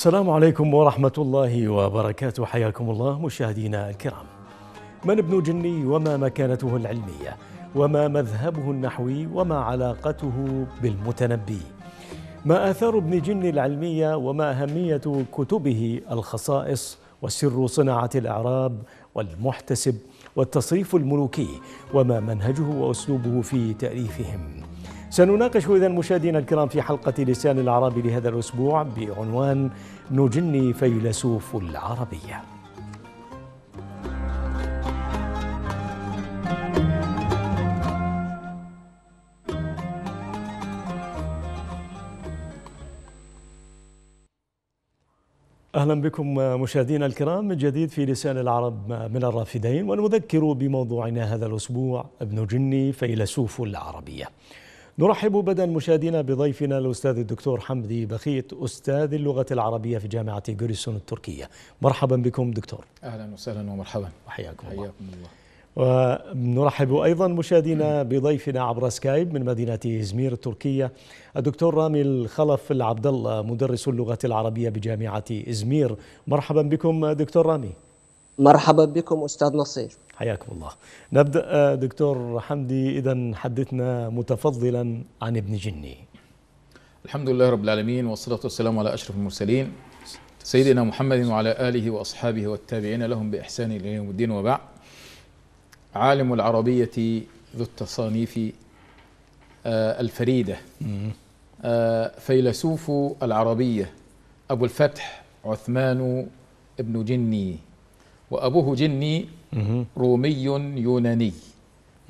السلام عليكم ورحمة الله وبركاته حياكم الله مشاهدينا الكرام من ابن جني وما مكانته العلمية وما مذهبه النحوي وما علاقته بالمتنبي ما آثار ابن جني العلمية وما أهمية كتبه الخصائص وسر صناعة الأعراب والمحتسب والتصريف الملوكي وما منهجه وأسلوبه في تأليفهم سنناقش إذا مشاهدينا الكرام في حلقة لسان العربي لهذا الأسبوع بعنوان نجني فيلسوف العربية اهلا بكم مشاهدينا الكرام من جديد في لسان العرب من الرافدين ونذكر بموضوعنا هذا الاسبوع ابن جني فيلسوف العربيه. نرحب بدا مشاهدينا بضيفنا الاستاذ الدكتور حمدي بخيت استاذ اللغه العربيه في جامعه جوريسون التركيه مرحبا بكم دكتور اهلا وسهلا ومرحبا وحياكم الله. حياكم الله ونرحب ايضا مشاهدينا بضيفنا عبر سكايب من مدينه ازمير التركيه الدكتور رامي الخلف العبد الله مدرس اللغه العربيه بجامعه ازمير مرحبا بكم دكتور رامي مرحبا بكم استاذ نصير حياكم الله نبدا آه، دكتور حمدي اذا حدثنا متفضلا عن ابن جني الحمد لله رب العالمين والصلاه والسلام على اشرف المرسلين سيدنا محمد وعلى اله واصحابه والتابعين لهم باحسان الى يوم الدين وبعد عالم العربيه ذو التصانيف آه، الفريده آه، فيلسوف العربيه ابو الفتح عثمان ابن جني وأبوه جني رومي يوناني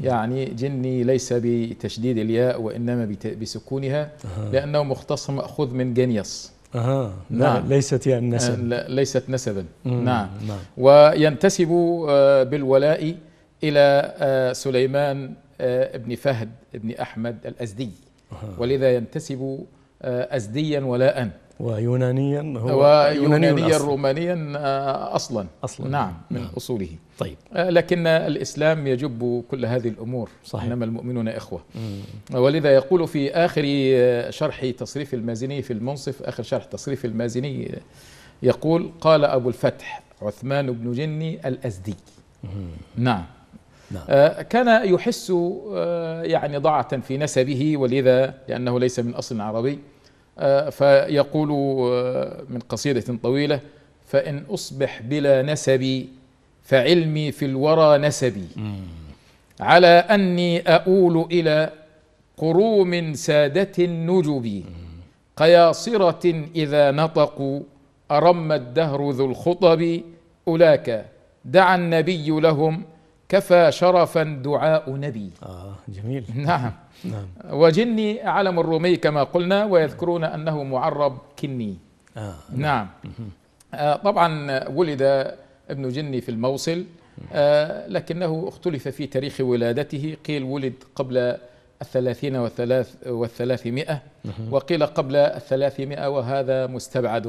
يعني جني ليس بتشديد الياء وإنما بسكونها لأنه مختص مأخوذ من جنيس أها نعم ليست يعني آه، نسب ليست نسبا نعم. نعم وينتسب آه، بالولاء إلى آه، سليمان ابن فهد ابن أحمد الأزدي ولذا ينتسب أزديا ولاء ويونانيا هو ويونانيا رومانيا آه، اصلا اصلا نعم من نعم اصوله طيب آه، لكن الاسلام يجب كل هذه الامور صحيح انما المؤمنون اخوه مم. ولذا يقول في اخر آه، شرح تصريف المازني في المنصف اخر شرح تصريف المازني يقول قال ابو الفتح عثمان بن جني الازدي مم. نعم نعم. كان يحس يعني ضعة في نسبه ولذا لأنه ليس من أصل عربي آه، فيقول آه، من قصيدة طويلة فإن أصبح بلا نسبي فعلمي في الورى نسبي على أني أؤول إلى قروم سادة النجب قياصرة إذا نطقوا أرم الدهر ذو الخطب أولاك دعا النبي لهم كفى شرفا دعاء نبي آه جميل نعم نعم وجني علم الرومي كما قلنا ويذكرون أنه معرب كني آه نعم, نعم. آه طبعا ولد ابن جني في الموصل آه لكنه اختلف في تاريخ ولادته قيل ولد قبل الثلاثين والثلاث والثلاثمائة وقيل قبل الثلاثمائة وهذا مستبعد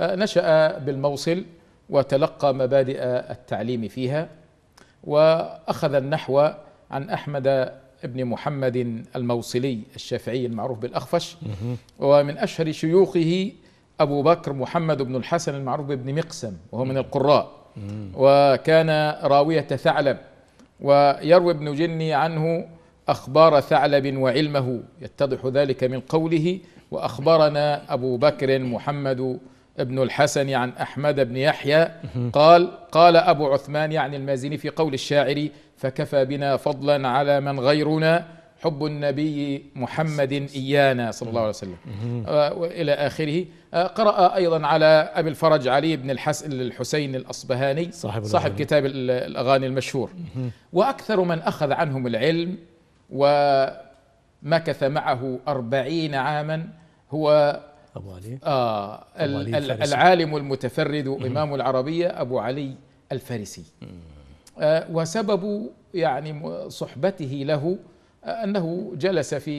آه نشأ بالموصل وتلقى مبادئ التعليم فيها وأخذ النحو عن أحمد بن محمد الموصلي الشافعي المعروف بالأخفش ومن أشهر شيوخه أبو بكر محمد بن الحسن المعروف بابن مقسم وهو من القراء وكان راوية ثعلب ويروي ابن جني عنه أخبار ثعلب وعلمه يتضح ذلك من قوله وأخبرنا أبو بكر محمد ابن الحسن عن أحمد بن يحيى قال قال أبو عثمان يعني المازني في قول الشاعر فكفى بنا فضلا على من غيرنا حب النبي محمد إيانا صلى الله عليه وسلم آه، وإلى آخره آه، قرأ أيضا على أبي الفرج علي بن الحسن الحسين الأصبهاني صاحب, صاحب كتاب الأغاني المشهور وأكثر من أخذ عنهم العلم ومكث معه أربعين عاما هو أبو علي آه أبو علي العالم المتفرد إمام العربية أبو علي الفارسي آه وسبب يعني صحبته له آه، أنه جلس في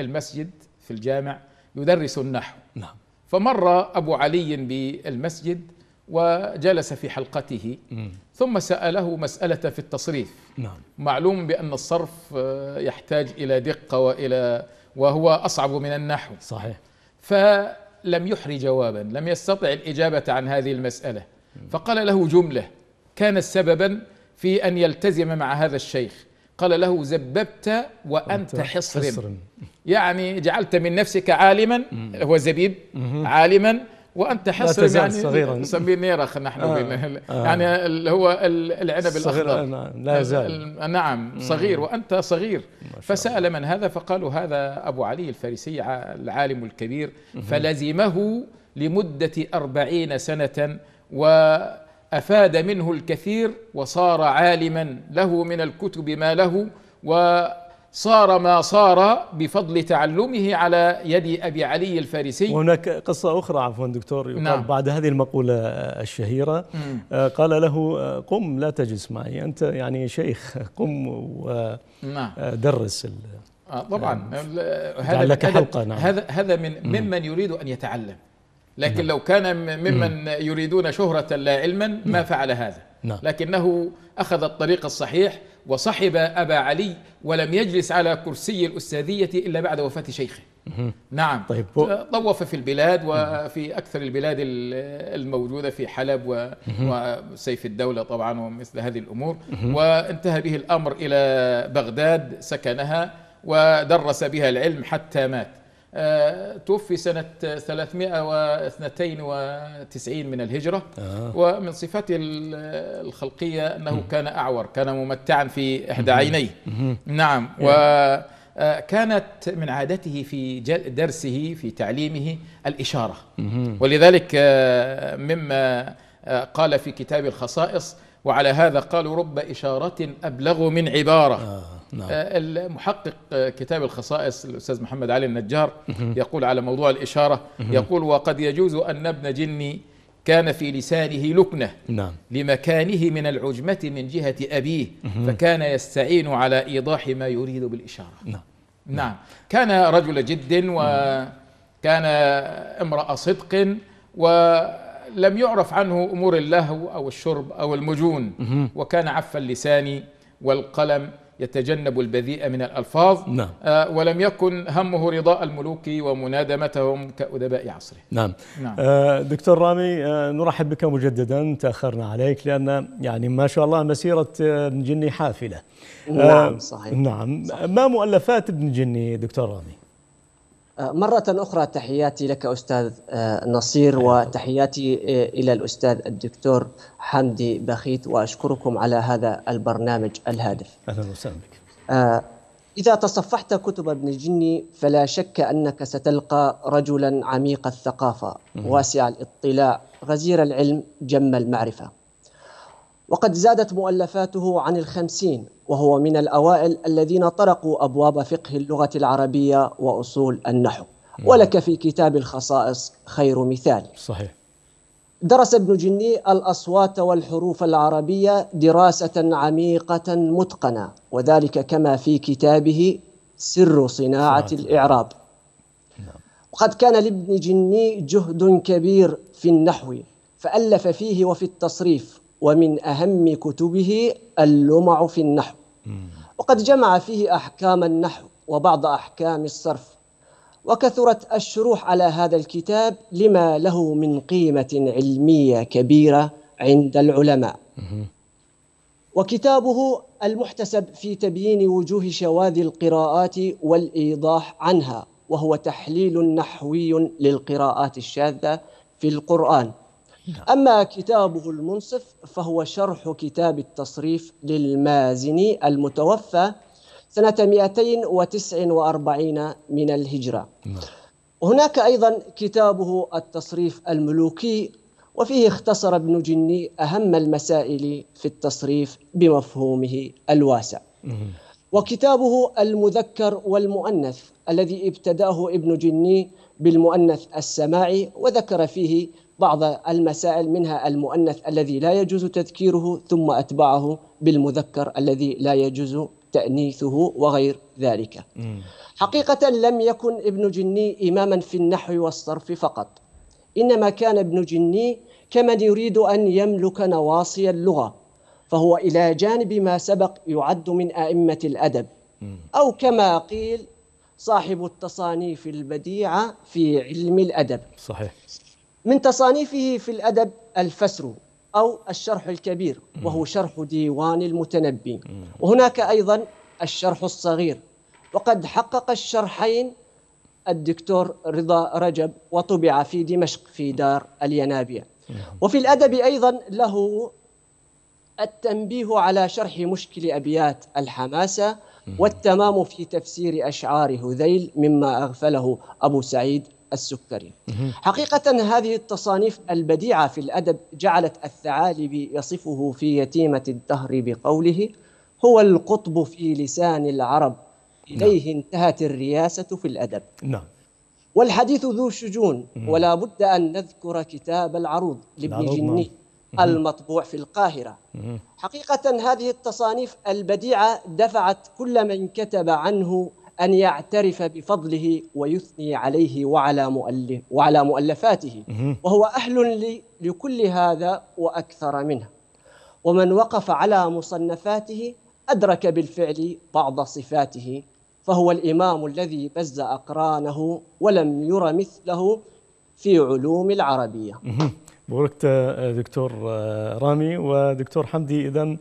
المسجد في الجامع يدرس النحو نعم فمر أبو علي بالمسجد وجلس في حلقته ثم سأله مسألة في التصريف نعم معلوم بأن الصرف آه، يحتاج إلى دقة وإلى وهو أصعب من النحو صحيح فلم يحر جوابا لم يستطع الإجابة عن هذه المسألة فقال له جملة كانت سببا في أن يلتزم مع هذا الشيخ قال له زببت وأنت حصر يعني جعلت من نفسك عالما هو زبيب عالما وانت لا يعني صغيرا نسميه نيرخ نحن آه بين آه يعني اللي هو العنب الاخضر صغير آه، لا يزال نعم صغير وانت صغير فسال من هذا فقالوا هذا ابو علي الفارسي العالم الكبير فلزمه لمده أربعين سنه وافاد منه الكثير وصار عالما له من الكتب ما له و صار ما صار بفضل تعلمه على يد أبي علي الفارسي هناك قصة أخرى عفوا دكتور يقال نعم. بعد هذه المقولة الشهيرة مم. آه، قال له آه، قم لا تجلس معي أنت يعني شيخ قم ودرس نعم. آه، طبعا هذا لك حلقة نعم. هذا هذا من ممن يريد أن يتعلم لكن نعم. لو كان ممن مم. يريدون شهرة لا علما ما نعم. فعل هذا نعم. لكنه أخذ الطريق الصحيح وصحب أبا علي ولم يجلس على كرسي الأستاذية إلا بعد وفاة شيخه نعم طيب طوف في البلاد وفي أكثر البلاد الموجودة في حلب وسيف الدولة طبعا ومثل هذه الأمور وانتهى به الأمر إلى بغداد سكنها ودرس بها العلم حتى مات آه، توفي سنة 392 من الهجرة آه. ومن صفاته الخلقية أنه مم. كان أعور كان ممتعا في إحدى عينيه نعم و وكانت آه، من عادته في درسه في تعليمه الإشارة ولذلك آه، مما قال في كتاب الخصائص وعلى هذا قالوا رب إشارة أبلغ من عبارة آه. نعم. آه، المحقق آه، كتاب الخصائص الأستاذ محمد علي النجار يقول على موضوع الإشارة يقول وقد يجوز أن ابن جني كان في لسانه لكنة نعم. لمكانه من العجمة من جهة أبيه فكان يستعين على إيضاح ما يريد بالإشارة نعم, نعم. كان رجل جد وكان امرأ صدق ولم يعرف عنه أمور اللهو أو الشرب أو المجون وكان عف اللسان والقلم يتجنب البذيء من الألفاظ نعم. آه ولم يكن همه رضاء الملوك ومنادمتهم كأدباء عصره نعم, نعم. آه دكتور رامي آه نرحب بك مجددا تأخرنا عليك لأن يعني ما شاء الله مسيرة آه، ابن جني حافلة نعم آه، صحيح نعم صحيح. ما مؤلفات ابن جني دكتور رامي مرة أخرى تحياتي لك أستاذ آه، نصير وتحياتي آه، إلى الأستاذ الدكتور حمدي بخيت وأشكركم على هذا البرنامج الهادف أهلا وسهلا بك آه، إذا تصفحت كتب ابن جني فلا شك أنك ستلقى رجلا عميق الثقافة واسع الاطلاع غزير العلم جم المعرفة وقد زادت مؤلفاته عن الخمسين وهو من الأوائل الذين طرقوا أبواب فقه اللغة العربية وأصول النحو نعم. ولك في كتاب الخصائص خير مثال صحيح درس ابن جني الأصوات والحروف العربية دراسة عميقة متقنة وذلك كما في كتابه سر صناعة الإعراب نعم. وقد كان لابن جني جهد كبير في النحو فألف فيه وفي التصريف ومن أهم كتبه اللمع في النحو وقد جمع فيه أحكام النحو وبعض أحكام الصرف وكثرت الشروح على هذا الكتاب لما له من قيمة علمية كبيرة عند العلماء وكتابه المحتسب في تبيين وجوه شواذ القراءات والإيضاح عنها وهو تحليل نحوي للقراءات الشاذة في القرآن نعم. أما كتابه المنصف فهو شرح كتاب التصريف للمازني المتوفى سنة 249 من الهجرة نعم. هناك أيضا كتابه التصريف الملوكي وفيه اختصر ابن جني أهم المسائل في التصريف بمفهومه الواسع وكتابه المذكر والمؤنث الذي ابتداه ابن جني بالمؤنث السماعي وذكر فيه بعض المسائل منها المؤنث الذي لا يجوز تذكيره ثم أتبعه بالمذكر الذي لا يجوز تأنيثه وغير ذلك حقيقة لم يكن ابن جني إماما في النحو والصرف فقط إنما كان ابن جني كمن يريد أن يملك نواصي اللغة فهو إلى جانب ما سبق يعد من أئمة الأدب أو كما قيل صاحب التصانيف البديعة في علم الأدب صحيح من تصانيفه في الأدب الفسر أو الشرح الكبير وهو شرح ديوان المتنبي وهناك أيضا الشرح الصغير وقد حقق الشرحين الدكتور رضا رجب وطبع في دمشق في دار الينابيع وفي الأدب أيضا له التنبيه على شرح مشكل أبيات الحماسة والتمام في تفسير أشعار هذيل مما أغفله أبو سعيد السكري حقيقة هذه التصانيف البديعة في الأدب جعلت الثعالبي يصفه في يتيمة الدهر بقوله هو القطب في لسان العرب نعم. إليه نعم. انتهت الرياسة في الأدب نعم. والحديث ذو شجون ولا بد أن نذكر كتاب العروض لابن نعم، جني المطبوع في القاهرة حقيقة هذه التصانيف البديعة دفعت كل من كتب عنه أن يعترف بفضله ويثني عليه وعلى مؤلف وعلى مؤلفاته وهو أهل لكل هذا وأكثر منه ومن وقف على مصنفاته أدرك بالفعل بعض صفاته فهو الإمام الذي بز أقرانه ولم ير مثله في علوم العربية بوركت آه، دكتور آه، رامي ودكتور حمدي إذا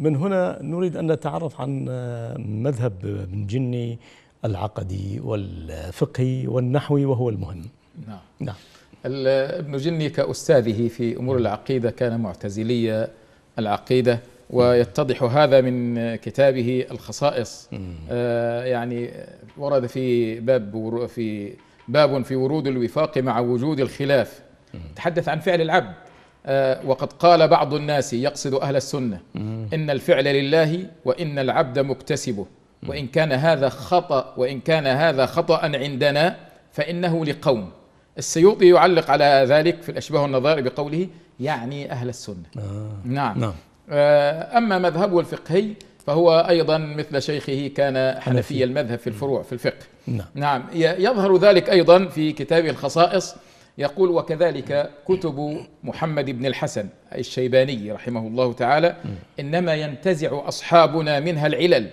من هنا نريد أن نتعرف عن آه، مذهب ابن جني العقدي والفقهي والنحوي وهو المهم نعم, نعم. ابن جني كأستاذه في أمور نعم. العقيدة كان معتزلي العقيدة ويتضح هذا من كتابه الخصائص آه يعني ورد في باب في باب في ورود الوفاق مع وجود الخلاف تحدث عن فعل العبد آه، وقد قال بعض الناس يقصد أهل السنة إن الفعل لله وإن العبد مكتسبه وإن كان هذا خطأ وإن كان هذا خطأ عندنا فإنه لقوم السيوطي يعلق على ذلك في الأشباه النظائر بقوله يعني أهل السنة آه نعم, نعم آه، أما مذهبه الفقهي فهو أيضا مثل شيخه كان حنفي المذهب في الفروع في الفقه نعم, نعم يظهر ذلك أيضا في كتابه الخصائص يقول وكذلك كتب محمد بن الحسن الشيباني رحمه الله تعالى إنما ينتزع أصحابنا منها العلل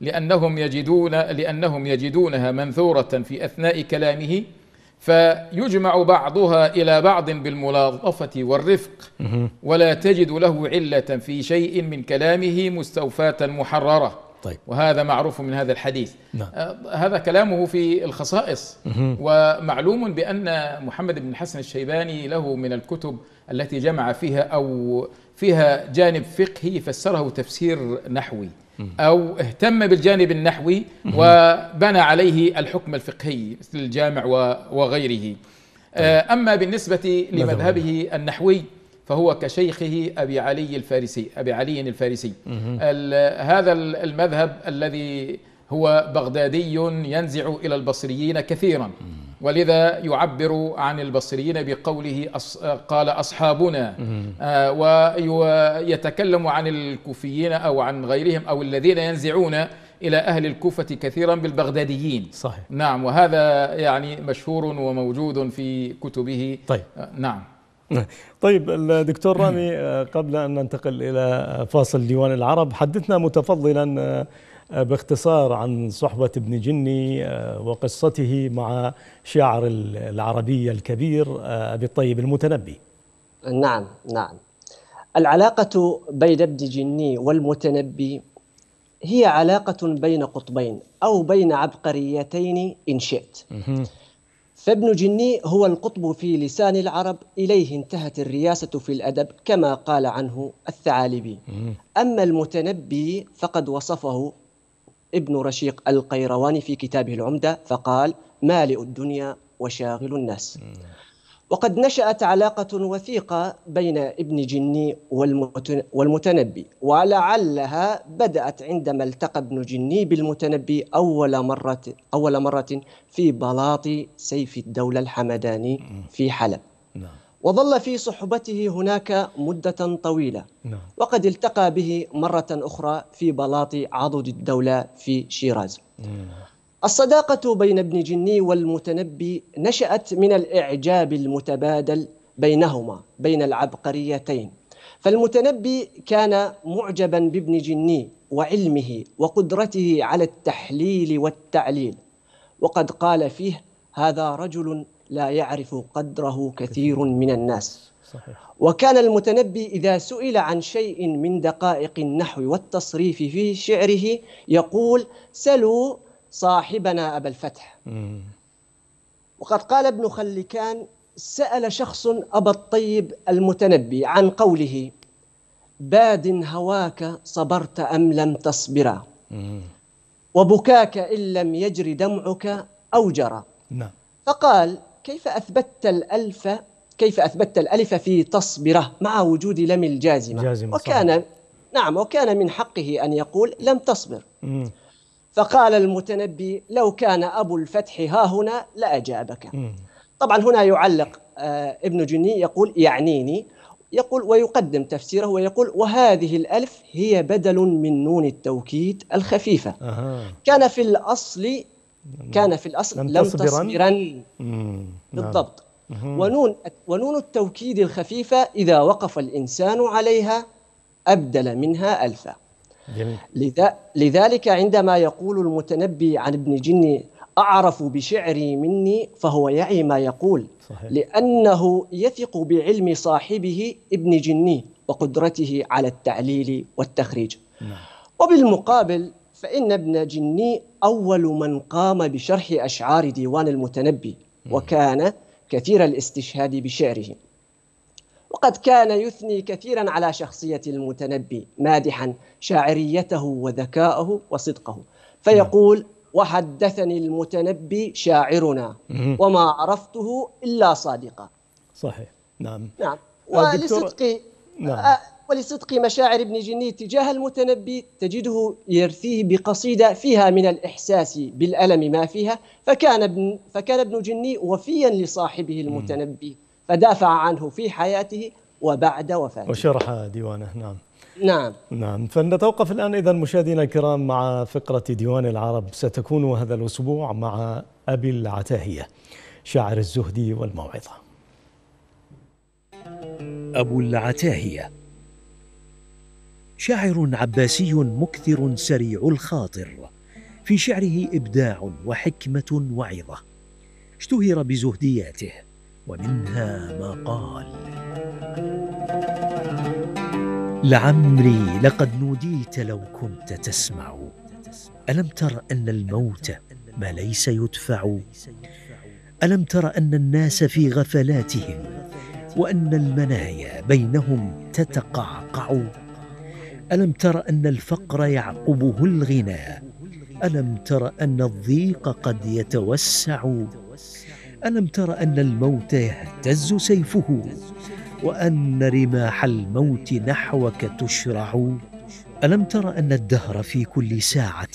لأنهم يجدون لأنهم يجدونها منثورة في أثناء كلامه فيجمع بعضها إلى بعض بالملاطفة والرفق ولا تجد له علة في شيء من كلامه مستوفاة محررة طيب. وهذا معروف من هذا الحديث نعم. آه، هذا كلامه في الخصائص ومعلوم بأن محمد بن حسن الشيباني له من الكتب التي جمع فيها أو فيها جانب فقهي فسره تفسير نحوي أو اهتم بالجانب النحوي وبنى عليه الحكم الفقهي مثل الجامع وغيره آه، طيب. أما بالنسبة لمذهبه النحوي فهو كشيخه أبي علي الفارسي أبي علي الفارسي هذا المذهب الذي هو بغدادي ينزع إلى البصريين كثيرا ولذا يعبر عن البصريين بقوله أص... قال أصحابنا آه ويتكلم عن الكوفيين أو عن غيرهم أو الذين ينزعون إلى أهل الكوفة كثيرا بالبغداديين صحيح نعم وهذا يعني مشهور وموجود في كتبه طيب آه نعم طيب الدكتور رامي آه، قبل أن ننتقل إلى فاصل ديوان العرب حدثنا متفضلا آه، باختصار عن صحبة ابن جني آه، وقصته مع شاعر العربية الكبير أبي الطيب المتنبي نعم نعم العلاقة بين ابن جني والمتنبي هي علاقة بين قطبين أو بين عبقريتين إن شئت فابن جني هو القطب في لسان العرب إليه انتهت الرياسة في الأدب كما قال عنه الثعالبي أما المتنبي فقد وصفه ابن رشيق القيرواني في كتابه العمدة فقال مالئ الدنيا وشاغل الناس وقد نشأت علاقة وثيقة بين ابن جني والمتنبي ولعلها بدأت عندما التقى ابن جني بالمتنبي أول مرة أول مرة في بلاط سيف الدولة الحمداني في حلب نعم. وظل في صحبته هناك مدة طويلة نعم. وقد التقى به مرة أخرى في بلاط عضد الدولة في شيراز نعم. الصداقة بين ابن جني والمتنبي نشأت من الإعجاب المتبادل بينهما بين العبقريتين فالمتنبي كان معجبا بابن جني وعلمه وقدرته على التحليل والتعليل وقد قال فيه هذا رجل لا يعرف قدره كثير من الناس صحيح. وكان المتنبي إذا سئل عن شيء من دقائق النحو والتصريف في شعره يقول سلوا صاحبنا أبا الفتح وقد قال ابن خلكان سأل شخص أبا الطيب المتنبي عن قوله باد هواك صبرت أم لم تصبرا وبكاك إن لم يجر دمعك أو جرى نعم. فقال كيف أثبتت الألف كيف أثبتت الألف في تصبرة مع وجود لم الجازمة جازمة وكان نعم وكان من حقه أن يقول لم تصبر مم. فقال المتنبي لو كان أبو الفتح ها هنا لأجابك طبعا هنا يعلق آه، ابن جني يقول يعنيني يقول ويقدم تفسيره ويقول وهذه الألف هي بدل من نون التوكيد الخفيفة كان في الأصل كان في الأصل لم, تصبرا نعم. بالضبط ونون ونون التوكيد الخفيفة إذا وقف الإنسان عليها أبدل منها ألفا لذا لذلك عندما يقول المتنبي عن ابن جني أعرف بشعري مني فهو يعي ما يقول صحيح. لأنه يثق بعلم صاحبه ابن جني وقدرته على التعليل والتخريج نعم. وبالمقابل فإن ابن جني أول من قام بشرح أشعار ديوان المتنبي وكان كثير الاستشهاد بشعره وقد كان يثني كثيرا على شخصية المتنبي مادحا شاعريته وذكاءه وصدقه فيقول وحدثني المتنبي شاعرنا وما عرفته إلا صادقا صحيح نعم نعم ولصدق نعم. آه، ولصدق مشاعر ابن جني تجاه المتنبي تجده يرثيه بقصيدة فيها من الإحساس بالألم ما فيها فكان ابن, فكان ابن جني وفيا لصاحبه المتنبي فدافع عنه في حياته وبعد وفاته وشرح ديوانه نعم نعم نعم فلنتوقف الآن إذا مشاهدينا الكرام مع فقرة ديوان العرب ستكون هذا الأسبوع مع أبي العتاهية شاعر الزهد والموعظة أبو العتاهية شاعر عباسي مكثر سريع الخاطر في شعره إبداع وحكمة وعظة اشتهر بزهدياته ومنها ما قال لعمري لقد نوديت لو كنت تسمع ألم تر أن الموت ما ليس يدفع ألم تر أن الناس في غفلاتهم وأن المنايا بينهم تتقعقع ألم تر أن الفقر يعقبه الغنى ألم تر أن الضيق قد يتوسع ألم تر أن الموت يهتز سيفه وأن رماح الموت نحوك تشرع ألم تر أن الدهر في كل ساعة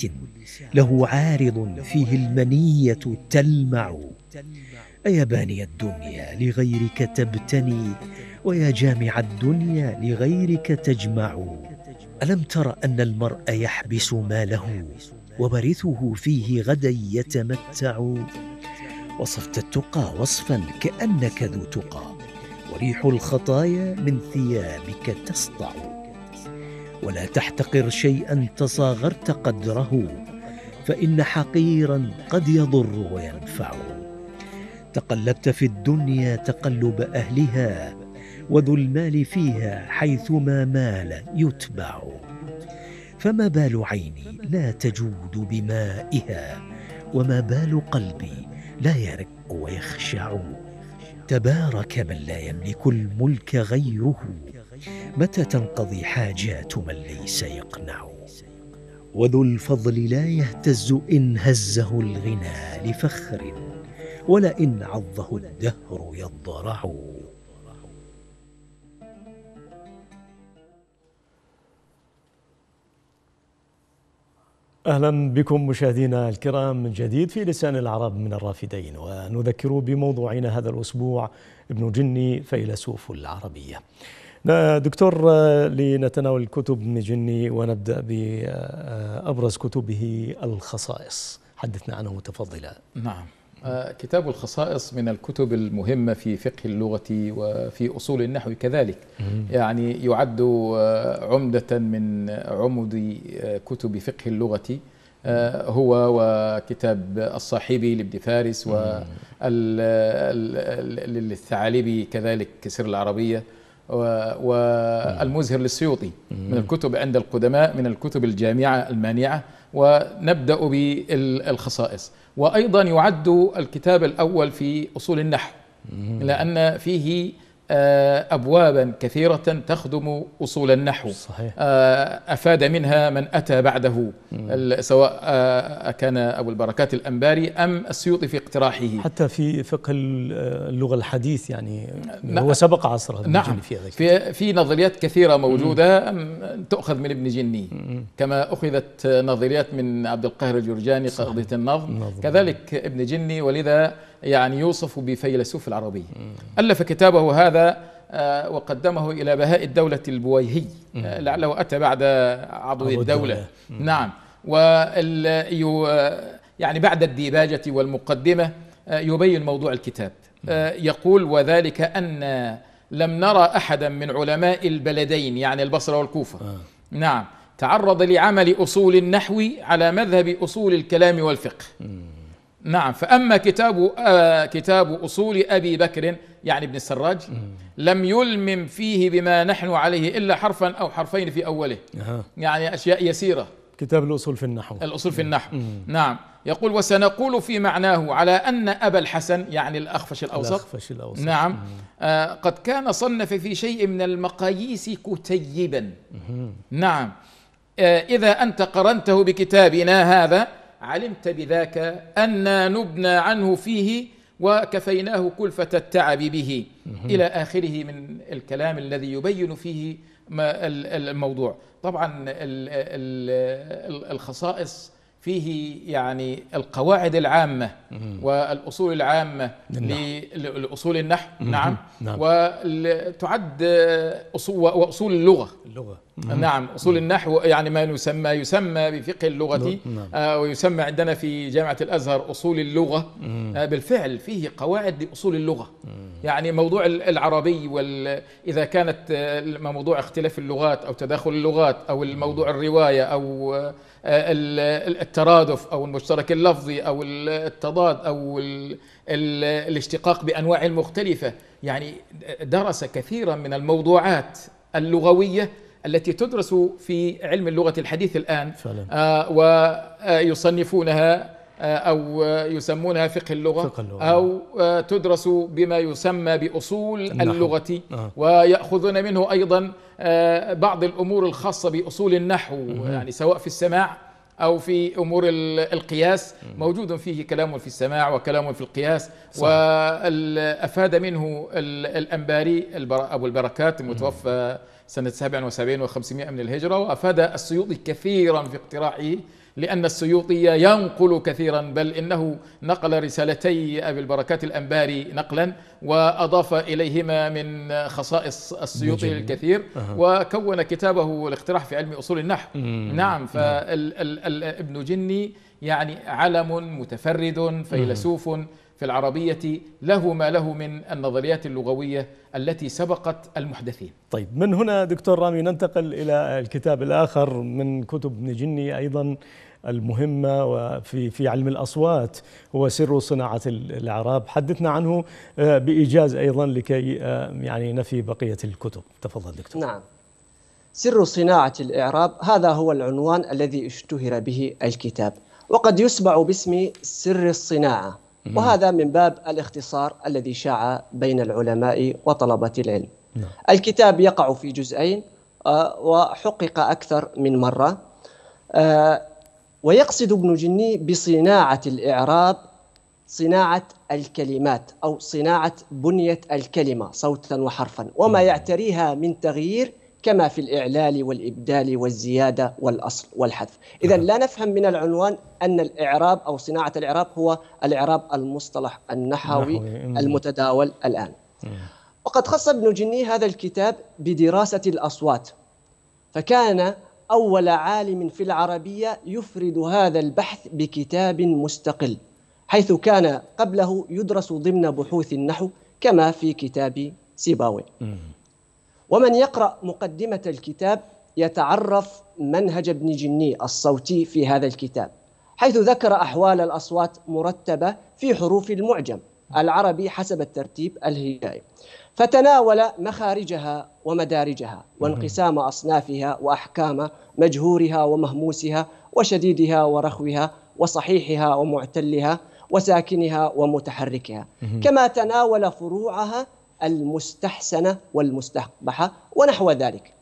له عارض فيه المنية تلمع أيا باني الدنيا لغيرك تبتني ويا جامع الدنيا لغيرك تجمع ألم تر أن المرء يحبس ماله وورثه فيه غدا يتمتع وصفت التقى وصفا كأنك ذو تقى وريح الخطايا من ثيابك تسطع ولا تحتقر شيئا تصاغرت قدره فإن حقيرا قد يضر وينفع تقلبت في الدنيا تقلب أهلها وذو المال فيها حيثما مال يتبع فما بال عيني لا تجود بمائها وما بال قلبي لا يرق ويخشع تبارك من لا يملك الملك غيره متى تنقضي حاجات من ليس يقنع وذو الفضل لا يهتز ان هزه الغنى لفخر ان عضه الدهر يضرع أهلا بكم مشاهدينا الكرام من جديد في لسان العرب من الرافدين ونذكر بموضوعنا هذا الأسبوع ابن جني فيلسوف العربية دكتور آه، لنتناول الكتب ابن جني ونبدأ بأبرز آه، آه، كتبه الخصائص حدثنا عنه متفضلا. نعم كتاب الخصائص من الكتب المهمة في فقه اللغة وفي أصول النحو كذلك يعني يعد آه، عمدة من عمد آه، كتب فقه اللغة آه، هو وكتاب الصاحبي لابن فارس وللثعالبي كذلك سر العربية والمزهر للسيوطي من الكتب عند القدماء من الكتب الجامعة المانعة ونبدأ بالخصائص وأيضا يعد الكتاب الأول في أصول النحو لأن فيه آه، أبوابا كثيرة تخدم أصول النحو صحيح. آه، أفاد منها من أتى بعده سواء آه، كان أبو البركات الأنباري أم السيوطي في اقتراحه حتى في فقه اللغة الحديث يعني نعم. هو سبق عصره نعم في, في, في نظريات كثيرة موجودة مم. تؤخذ من ابن جني مم. كما أخذت نظريات من عبد القاهر الجرجاني قضية النظم كذلك ابن جني ولذا يعني يوصف بفيلسوف العربي مم. ألف كتابه هذا هذا آه، وقدمه إلى بهاء الدولة البويهي آه، لعله أتى بعد عضو الدولة نعم آه، يعني بعد الديباجة والمقدمة يبين موضوع الكتاب يقول وذلك أن لم نرى أحدا من علماء البلدين يعني البصرة والكوفة نعم تعرض لعمل أصول النحو على مذهب أصول الكلام والفقه نعم فأما كتاب آه كتاب أصول أبي بكر يعني ابن السراج لم يلمم فيه بما نحن عليه إلا حرفا أو حرفين في أوله أه. يعني أشياء يسيرة كتاب الأصول في النحو الأصول في النحو مم. نعم يقول وسنقول في معناه على أن أبا الحسن يعني الأخفش الأوسط الأخفش الأوسط نعم مم. آه قد كان صنف في شيء من المقاييس كتيبا مم. نعم آه إذا أنت قرنته بكتابنا هذا علمت بذاك أنا نبنى عنه فيه وكفيناه كلفة التعب به إلى آخره من الكلام الذي يبين فيه الموضوع طبعا الخصائص فيه يعني القواعد العامة والأصول العامة لأصول النحو نعم, نعم. وتعد أصول وأصول اللغة اللغة نعم أصول النحو يعني ما يسمى يسمى بفقه اللغة نعم. آه، ويسمى عندنا في جامعة الأزهر أصول اللغة آه، بالفعل فيه قواعد لأصول اللغة يعني موضوع العربي وال إذا كانت آه، موضوع اختلاف اللغات أو تداخل اللغات أو الموضوع الرواية أو آه، الترادف او المشترك اللفظي او التضاد او الاشتقاق بانواعه المختلفه يعني درس كثيرا من الموضوعات اللغويه التي تدرس في علم اللغه الحديث الان فعلا. آه، ويصنفونها آه، أو آه، يسمونها فقه اللغة, فقه اللغة نعم. أو آه، تدرس بما يسمى بأصول النحو. اللغة آه. ويأخذون منه أيضا بعض الأمور الخاصة بأصول النحو مم. يعني سواء في السماع أو في أمور القياس موجود فيه كلام في السماع وكلام في القياس صح. وأفاد منه الأنباري أبو البركات المتوفى سنة 77 و500 من الهجرة وأفاد السيوطي كثيرا في اقتراعه لأن السيوطي ينقل كثيرا بل إنه نقل رسالتي أبي البركات الأنباري نقلا وأضاف إليهما من خصائص السيوطي بجميل. الكثير أه. وكون كتابه الاقتراح في علم أصول النحو مم. نعم, نعم. فابن جني يعني علم متفرد فيلسوف مم. في العربية له ما له من النظريات اللغوية التي سبقت المحدثين طيب من هنا دكتور رامي ننتقل إلى الكتاب الآخر من كتب نجني أيضا المهمة وفي في علم الأصوات هو سر صناعة الأعراب حدثنا عنه آه، بإيجاز أيضا لكي آه، يعني نفي بقية الكتب تفضل دكتور نعم سر صناعة الإعراب هذا هو العنوان الذي اشتهر به الكتاب وقد يسمع باسم سر الصناعة وهذا من باب الاختصار الذي شاع بين العلماء وطلبة العلم نعم. الكتاب يقع في جزئين آه، وحقق أكثر من مرة آه، ويقصد ابن جني بصناعة الإعراب صناعة الكلمات أو صناعة بنية الكلمة صوتا وحرفا وما نعم. يعتريها من تغيير كما في الإعلال والإبدال والزيادة والأصل والحذف إذا نعم. لا نفهم من العنوان أن الإعراب أو صناعة الإعراب هو الإعراب المصطلح النحوي المتداول الآن نعم. وقد خص ابن جني هذا الكتاب بدراسة الأصوات فكان أول عالم في العربية يفرد هذا البحث بكتاب مستقل حيث كان قبله يدرس ضمن بحوث النحو كما في كتاب سيباوي نعم. ومن يقرأ مقدمة الكتاب يتعرف منهج ابن جني الصوتي في هذا الكتاب حيث ذكر أحوال الأصوات مرتبة في حروف المعجم العربي حسب الترتيب الهجائي فتناول مخارجها ومدارجها وانقسام أصنافها وأحكام مجهورها ومهموسها وشديدها ورخوها وصحيحها ومعتلها وساكنها ومتحركها كما تناول فروعها المستحسنة والمستقبحة ونحو ذلك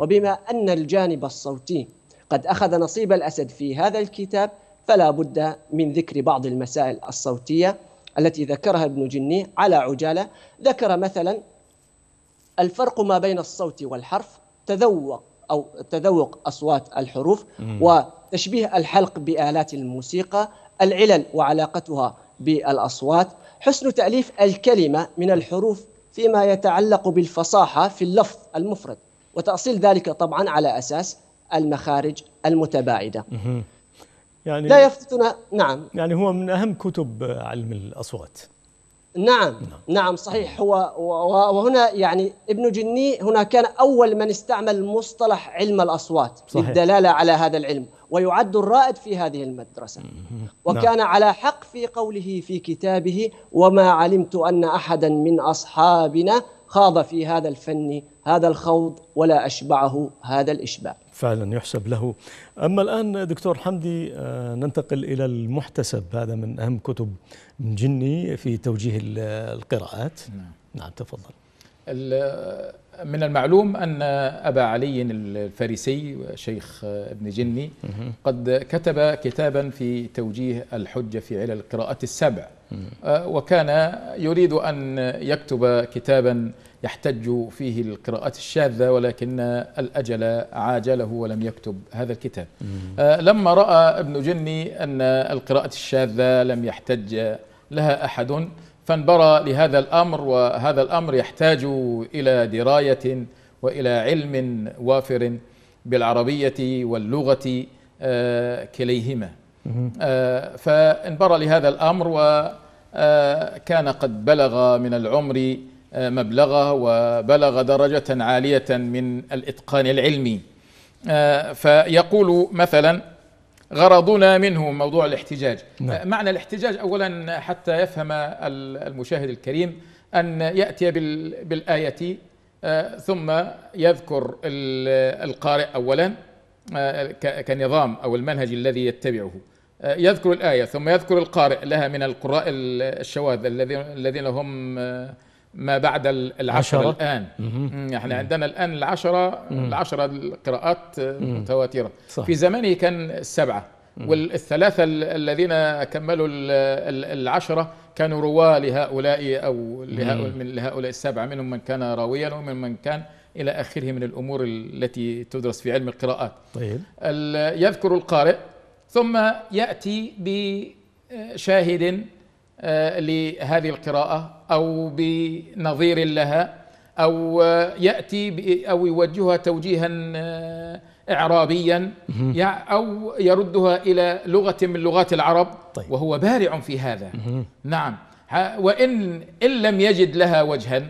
وبما أن الجانب الصوتي قد أخذ نصيب الأسد في هذا الكتاب فلا بد من ذكر بعض المسائل الصوتية التي ذكرها ابن جني على عجالة ذكر مثلا الفرق ما بين الصوت والحرف تذوق أو تذوق أصوات الحروف وتشبيه الحلق بآلات الموسيقى العلل وعلاقتها بالأصوات حسن تأليف الكلمة من الحروف فيما يتعلق بالفصاحة في اللفظ المفرد وتأصيل ذلك طبعا على أساس المخارج المتباعدة يعني لا يفتتنا نعم يعني هو من أهم كتب علم الأصوات نعم،, نعم نعم صحيح هو وهنا يعني ابن جني هنا كان أول من استعمل مصطلح علم الأصوات صحيح. للدلالة على هذا العلم ويعد الرائد في هذه المدرسة نعم. وكان نعم. على حق في قوله في كتابه وما علمت أن أحدا من أصحابنا خاض في هذا الفن هذا الخوض ولا أشبعه هذا الإشباع فعلا يحسب له أما الآن دكتور حمدي آه، ننتقل إلى المحتسب هذا من أهم كتب من جني في توجيه القراءات نعم, نعم تفضل من المعلوم أن أبا علي الفارسي شيخ ابن جني قد كتب كتابا في توجيه الحجة في علل القراءات السبع أه، وكان يريد أن يكتب كتابا يحتج فيه القراءات الشاذة ولكن الأجل عاجله ولم يكتب هذا الكتاب آه، لما رأى ابن جني أن القراءة الشاذة لم يحتج لها أحد فانبرى لهذا الأمر وهذا الأمر يحتاج إلى دراية وإلى علم وافر بالعربية واللغة آه، كليهما آه، فانبرى لهذا الأمر وكان قد بلغ من العمر مبلغه وبلغ درجة عالية من الإتقان العلمي آه، فيقول مثلا غرضنا منه موضوع الاحتجاج آه، نعم. معنى الاحتجاج أولا حتى يفهم المشاهد الكريم أن يأتي بالآية آه، ثم يذكر القارئ أولا كنظام أو المنهج الذي يتبعه يذكر الآية ثم يذكر القارئ لها من القراء الشواذ الذين هم ما بعد العشرة الآن مم. احنا يعني عندنا الآن العشرة مم. العشرة القراءات آه، متواترة في زمانه كان السبعة والثلاثة الذين كملوا العشرة كانوا رواة لهؤلاء أو لهؤلاء من لهؤلاء السبعة منهم من كان راويا ومن من كان إلى آخره من الأمور التي تدرس في علم القراءات طيب. يذكر القارئ ثم يأتي بشاهد آه، لهذه القراءة أو بنظير لها أو يأتي أو يوجهها توجيها آه، إعرابيا أو يردها إلى لغة من لغات العرب طيب. وهو بارع في هذا نعم وإن إن لم يجد لها وجها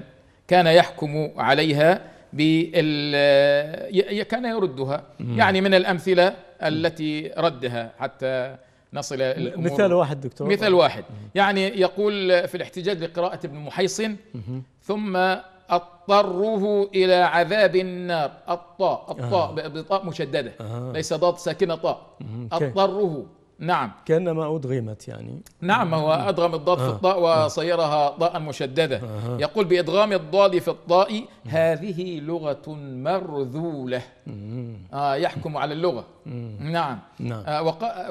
كان يحكم عليها بال آه، كان يردها يعني من الأمثلة التي ردها حتى نصل الأمور مثال واحد دكتور مثال واحد يعني يقول في الاحتجاج لقراءة ابن محيصن ثم اضطره الى عذاب النار الطاء الطاء بطاء مشدده ليس ضاد ساكنه طاء اضطروه نعم كانما ادغمت يعني نعم هو نعم. ادغم الضاد آه. في الطاء آه. وصيرها ضاء مشدده آه. يقول بادغام الضاد في الطاء هذه لغه مرذوله آه يحكم على اللغه نعم, نعم. آه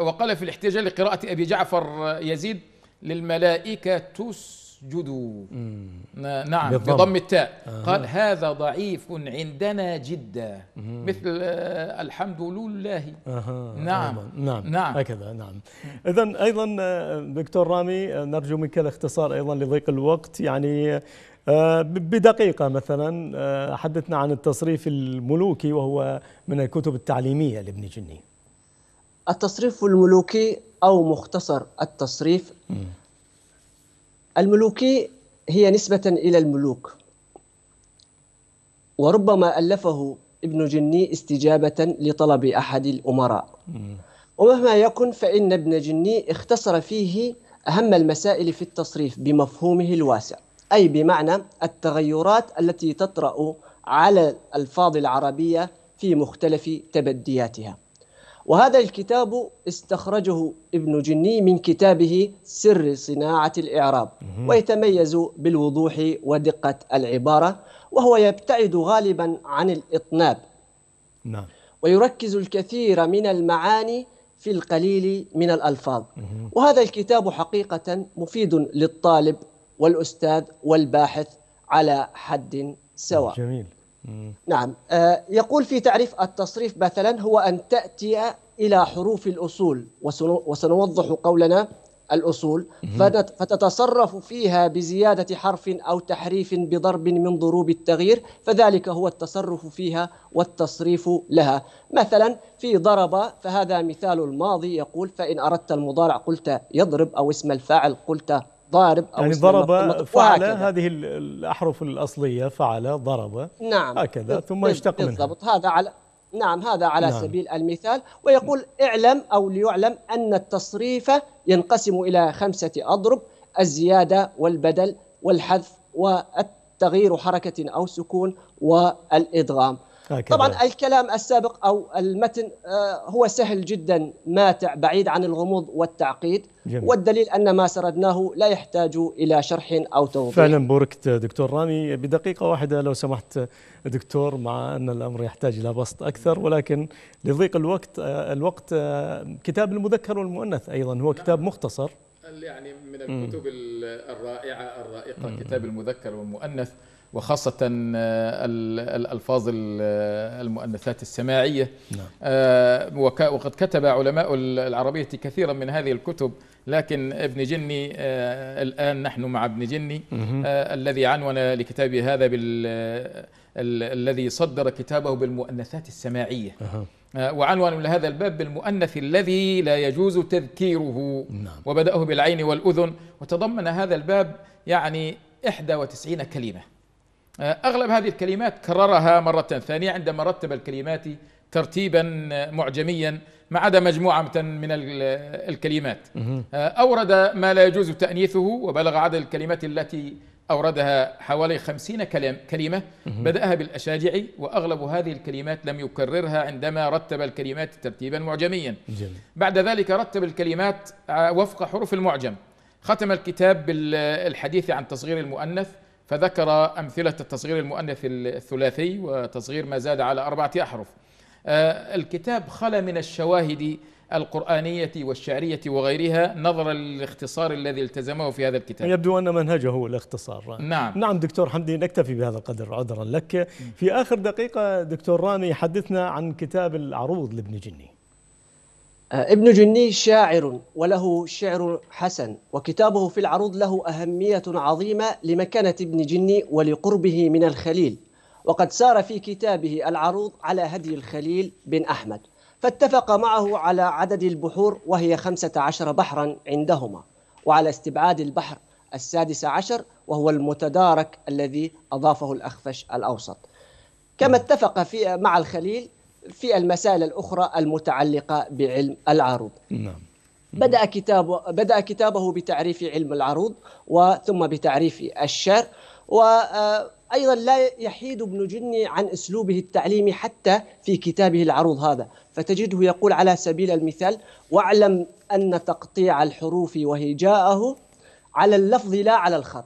وقال في الاحتجاج لقراءه ابي جعفر يزيد للملائكه تس اسجدوا نعم بالضم, بضم التاء آه. قال هذا ضعيف عندنا جدا مم. مثل آه الحمد لله آه. نعم نعم نعم هكذا نعم اذا ايضا آه، دكتور رامي آه، نرجو منك الاختصار ايضا لضيق الوقت يعني آه، بدقيقة مثلا حدثنا عن التصريف الملوكي وهو من الكتب التعليمية لابن جني التصريف الملوكي أو مختصر التصريف الملوكي هي نسبة إلى الملوك وربما ألفه ابن جني استجابة لطلب أحد الأمراء ومهما يكن فإن ابن جني اختصر فيه أهم المسائل في التصريف بمفهومه الواسع أي بمعنى التغيرات التي تطرأ على الألفاظ العربية في مختلف تبدياتها وهذا الكتاب استخرجه ابن جني من كتابه سر صناعة الإعراب ويتميز بالوضوح ودقة العبارة وهو يبتعد غالبا عن الإطناب نعم ويركز الكثير من المعاني في القليل من الألفاظ وهذا الكتاب حقيقة مفيد للطالب والأستاذ والباحث على حد سواء جميل نعم آه، يقول في تعريف التصريف مثلا هو أن تأتي إلى حروف الأصول وسنوضح قولنا الأصول فتتصرف فيها بزيادة حرف أو تحريف بضرب من ضروب التغيير فذلك هو التصرف فيها والتصريف لها مثلا في ضرب فهذا مثال الماضي يقول فإن أردت المضارع قلت يضرب أو اسم الفاعل قلت ضارب أو يعني ضرب فعل هذه الأحرف الأصلية فعل ضرب نعم هكذا ثم يشتق منها بالضبط هذا على نعم هذا على نعم. سبيل المثال ويقول اعلم أو ليعلم أن التصريف ينقسم إلى خمسة أضرب الزيادة والبدل والحذف والتغيير حركة أو سكون والإدغام هكذا. طبعا الكلام السابق او المتن آه، هو سهل جدا ماتع بعيد عن الغموض والتعقيد جميل. والدليل ان ما سردناه لا يحتاج الى شرح او توضيح فعلا بوركت دكتور رامي بدقيقه واحده لو سمحت دكتور مع ان الامر يحتاج الى بسط اكثر ولكن لضيق الوقت آه، الوقت آه، كتاب المذكر والمؤنث ايضا هو كتاب مختصر يعني من الكتب الرائعة الرائقة كتاب المذكر والمؤنث وخاصة آه، الألفاظ المؤنثات السماعية نعم. آه، وقد كتب علماء العربية كثيرا من هذه الكتب لكن ابن جني آه، الآن نحن مع ابن جني الذي عنون لكتابه هذا بال الذي صدر كتابه بالمؤنثات السماعية أه. وعنوان لهذا الباب بالمؤنث الذي لا يجوز تذكيره نعم. وبدأه بالعين والأذن وتضمن هذا الباب يعني 91 كلمة آه، أغلب هذه الكلمات كررها مرة ثانية عندما رتب الكلمات ترتيبا آه، معجميا ما عدا مجموعة من الكلمات آه، أورد ما لا يجوز تأنيثه وبلغ عدد الكلمات التي أوردها حوالي خمسين كلام كلمة بدأها بالأشاجعي وأغلب هذه الكلمات لم يكررها عندما رتب الكلمات ترتيبا معجميا جميل. بعد ذلك رتب الكلمات وفق حروف المعجم ختم الكتاب بالحديث عن تصغير المؤنث فذكر أمثلة التصغير المؤنث الثلاثي وتصغير ما زاد على أربعة أحرف آه، الكتاب خلى من الشواهد القرآنية والشعرية وغيرها نظرا للاختصار الذي التزمه في هذا الكتاب يبدو أن منهجه هو الاختصار نعم نعم دكتور حمدي نكتفي بهذا القدر عذرا لك في آخر دقيقة دكتور رامي حدثنا عن كتاب العروض لابن جني آه، ابن جني شاعر وله شعر حسن وكتابه في العروض له أهمية عظيمة لمكانة ابن جني ولقربه من الخليل وقد سار في كتابه العروض على هدي الخليل بن أحمد فاتفق معه على عدد البحور وهي 15 بحرا عندهما وعلى استبعاد البحر السادس عشر وهو المتدارك الذي أضافه الأخفش الأوسط كما اتفق في مع الخليل في المسائل الأخرى المتعلقة بعلم العروض نعم. بدأ كتابه بدأ كتابه بتعريف علم العروض وثم بتعريف الشعر و آه، أيضا لا يحيد ابن جني عن أسلوبه التعليمي حتى في كتابه العروض هذا فتجده يقول على سبيل المثال واعلم أن تقطيع الحروف وهجاءه على اللفظ لا على الخط